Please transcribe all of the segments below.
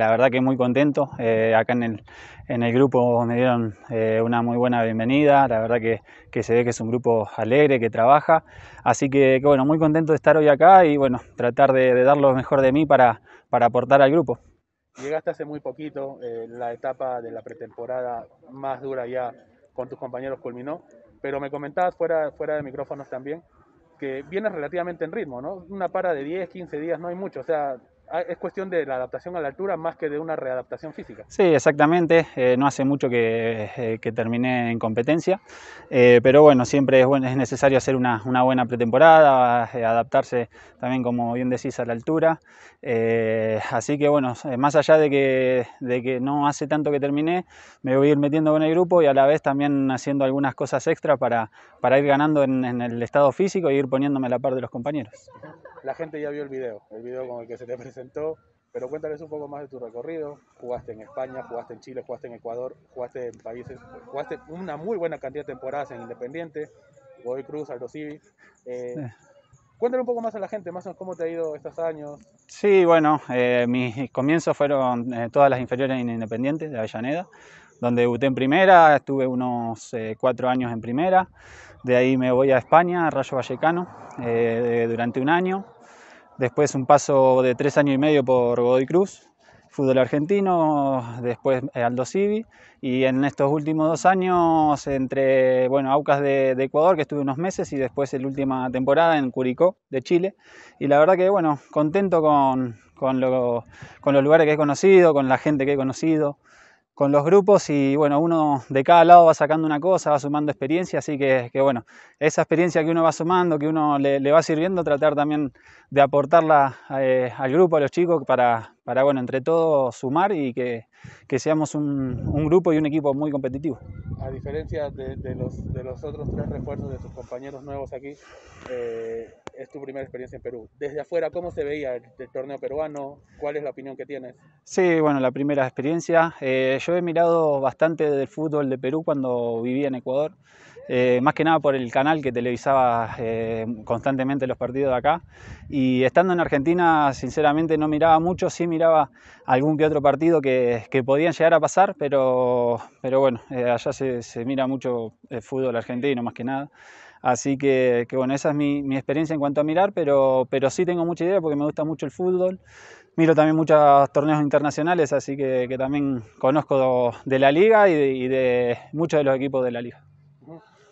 la verdad que muy contento. Eh, acá en el, en el, grupo me dieron eh, una muy buena bienvenida. La verdad que, que, se ve que es un grupo alegre, que trabaja. Así que, bueno, muy contento de estar hoy acá y bueno, tratar de, dar lo mejor de mí para, para aportar al grupo. Llegaste hace muy poquito, eh, la etapa de la pretemporada más dura ya con tus compañeros culminó, pero me comentabas fuera, fuera de micrófonos también que vienes relativamente en ritmo, ¿no? Una para de 10, 15 días, no hay mucho, o sea, Ah, es cuestión de la adaptación a la altura más que de una readaptación física. Sí, exactamente. Eh, no hace mucho que, eh, terminé en competencia, eh, pero bueno, siempre es, bueno, es necesario hacer una, buena pretemporada, adaptarse también, como bien decís, a la altura. así que bueno, más allá de que, no hace tanto que terminé, me voy a ir metiendo con el grupo y a la vez también haciendo algunas cosas extra para, ir ganando en, en el estado físico y ir poniéndome a la par de los compañeros la gente ya vio el video, el video con el que se te presentó, pero cuéntales un poco más de tu recorrido. Jugaste en España, jugaste en Chile, jugaste en Ecuador, jugaste en países, jugaste una muy buena cantidad de temporadas en Independiente, Godoy Cruz, Aldo eh, Cuéntale un poco más a la gente, más o cómo te ha ido estos años. Sí, bueno, eh, mis comienzos fueron eh, todas las inferiores en Independiente de Avellaneda donde debuté en primera, estuve unos eh, cuatro años en primera, de ahí me voy a España, a Rayo Vallecano, eh, durante un año, después un paso de tres años y medio por Godoy Cruz, fútbol argentino, después eh, Aldo Civi, y en estos últimos dos años entre, bueno, Aucas de, Ecuador, que estuve unos meses, y después la última temporada en Curicó, de Chile, y la verdad que, bueno, contento con, con los lugares que he conocido, con la gente que he conocido, con los grupos y bueno, uno de cada lado va sacando una cosa, va sumando experiencia, así que, que bueno, esa experiencia que uno va sumando, que uno le, va sirviendo, tratar también de aportarla eh, al grupo, a los chicos, para, para bueno, entre todos sumar y que, seamos un, grupo y un equipo muy competitivo. A diferencia de, los, otros tres refuerzos de sus compañeros nuevos aquí, eh, es tu primera experiencia en Perú. Desde afuera, ¿cómo se veía el, torneo peruano? ¿Cuál es la opinión que tienes? Sí, bueno, la primera experiencia. Eh, yo he mirado bastante del fútbol de Perú cuando vivía en Ecuador. Eh, más que nada por el canal que televisaba eh, constantemente los partidos de acá. Y estando en Argentina, sinceramente no miraba mucho, sí miraba algún que otro partido que, que podían llegar a pasar, pero, pero bueno, allá se, se, mira mucho el fútbol argentino más que nada. Así que, bueno, esa es mi, experiencia en cuanto a mirar, pero, pero sí tengo mucha idea porque me gusta mucho el fútbol. Miro también muchos torneos internacionales, así que, también conozco de la liga y de, muchos de los equipos de la liga.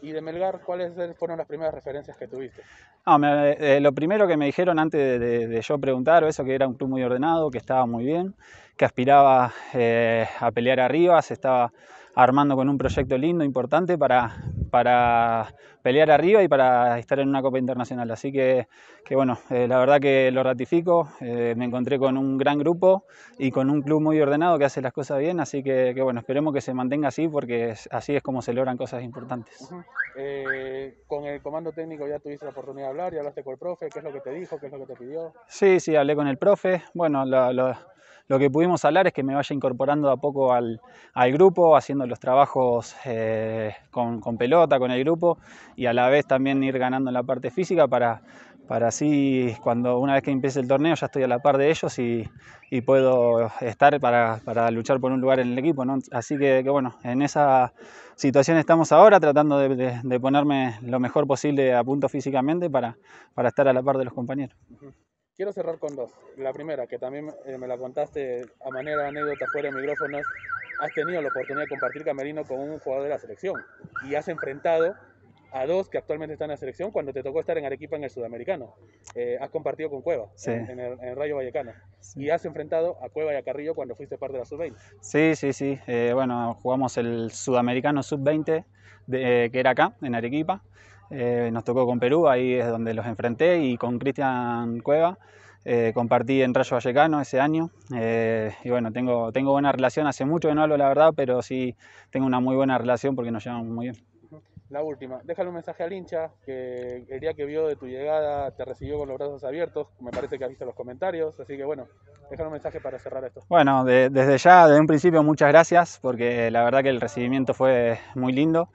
Y de Melgar, ¿cuáles fueron las primeras referencias que tuviste? Ah, eh, lo primero que me dijeron antes de, yo preguntar, eso que era un club muy ordenado, que estaba muy bien, que aspiraba eh, a pelear arriba, se estaba armando con un proyecto lindo, importante para, para pelear arriba y para estar en una Copa Internacional. Así que, que bueno, eh, la verdad que lo ratifico, eh, me encontré con un gran grupo y con un club muy ordenado que hace las cosas bien, así que, que bueno, esperemos que se mantenga así porque así es como se logran cosas importantes. Eh, con el comando técnico ya tuviste la oportunidad de hablar, Y hablaste con el profe, ¿qué es lo que te dijo, qué es lo que te pidió? Sí, sí, hablé con el profe, bueno, lo, que pudimos hablar es que me vaya incorporando a poco al, grupo, haciendo los trabajos con, con pelota con el grupo y a la vez también ir ganando en la parte física para, para así cuando una vez que empiece el torneo ya estoy a la par de ellos y, puedo estar para, para, luchar por un lugar en el equipo. Así que, bueno, en esa situación estamos ahora tratando de, ponerme lo mejor posible a punto físicamente para, para estar a la par de los compañeros. Quiero cerrar con dos. La primera, que también eh, me la contaste a manera de anécdota fuera de micrófonos, has tenido la oportunidad de compartir camerino con un jugador de la selección y has enfrentado a dos que actualmente están en la selección cuando te tocó estar en Arequipa en el Sudamericano. Eh, has compartido con Cueva en, el, Rayo Vallecano y has enfrentado a Cueva y a Carrillo cuando fuiste parte de la Sub-20. Sí, sí, sí. Eh, bueno, jugamos el Sudamericano Sub-20 eh, que era acá, en Arequipa. nos tocó con Perú, ahí es donde los enfrenté y con Cristian Cueva. Eh, compartí en Rayo Vallecano ese año. Eh, y bueno, tengo, tengo buena relación, hace mucho que no hablo la verdad, pero sí tengo una muy buena relación porque nos llevamos muy bien. La última, déjale un mensaje al hincha que el día que vio de tu llegada te recibió con los brazos abiertos, me parece que ha visto los comentarios, así que bueno, déjale un mensaje para cerrar esto. Bueno, desde ya, desde un principio, muchas gracias porque la verdad que el recibimiento fue muy lindo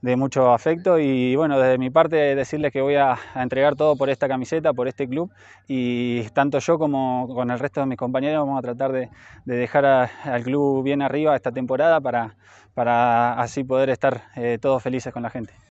de mucho afecto y bueno, desde mi parte decirles que voy a, entregar todo por esta camiseta, por este club y tanto yo como con el resto de mis compañeros vamos a tratar de, dejar al club bien arriba esta temporada para, para así poder estar eh, todos felices con la gente.